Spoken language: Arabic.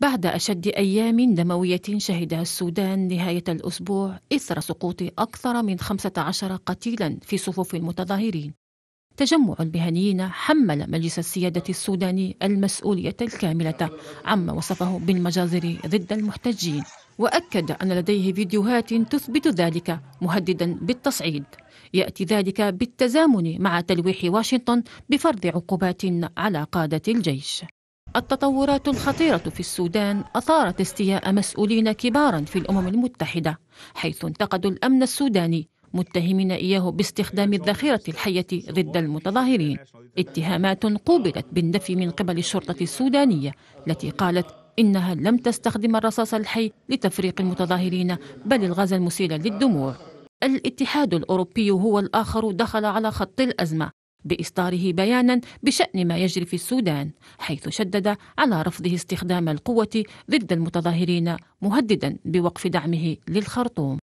بعد أشد أيام دموية شهدها السودان نهاية الأسبوع إثر سقوط أكثر من 15 قتيلا في صفوف المتظاهرين تجمع المهنيين حمل مجلس السيادة السوداني المسؤولية الكاملة عما وصفه بالمجازر ضد المحتجين وأكد أن لديه فيديوهات تثبت ذلك مهددا بالتصعيد يأتي ذلك بالتزامن مع تلويح واشنطن بفرض عقوبات على قادة الجيش التطورات الخطيرة في السودان أثارت استياء مسؤولين كبارا في الأمم المتحدة حيث انتقدوا الأمن السوداني متهمين إياه باستخدام الذخيرة الحية ضد المتظاهرين اتهامات قوبلت بالنفي من قبل الشرطة السودانية التي قالت إنها لم تستخدم الرصاص الحي لتفريق المتظاهرين بل الغاز المسيل للدموع الاتحاد الأوروبي هو الآخر دخل على خط الأزمة باصداره بيانا بشان ما يجري في السودان حيث شدد على رفضه استخدام القوه ضد المتظاهرين مهددا بوقف دعمه للخرطوم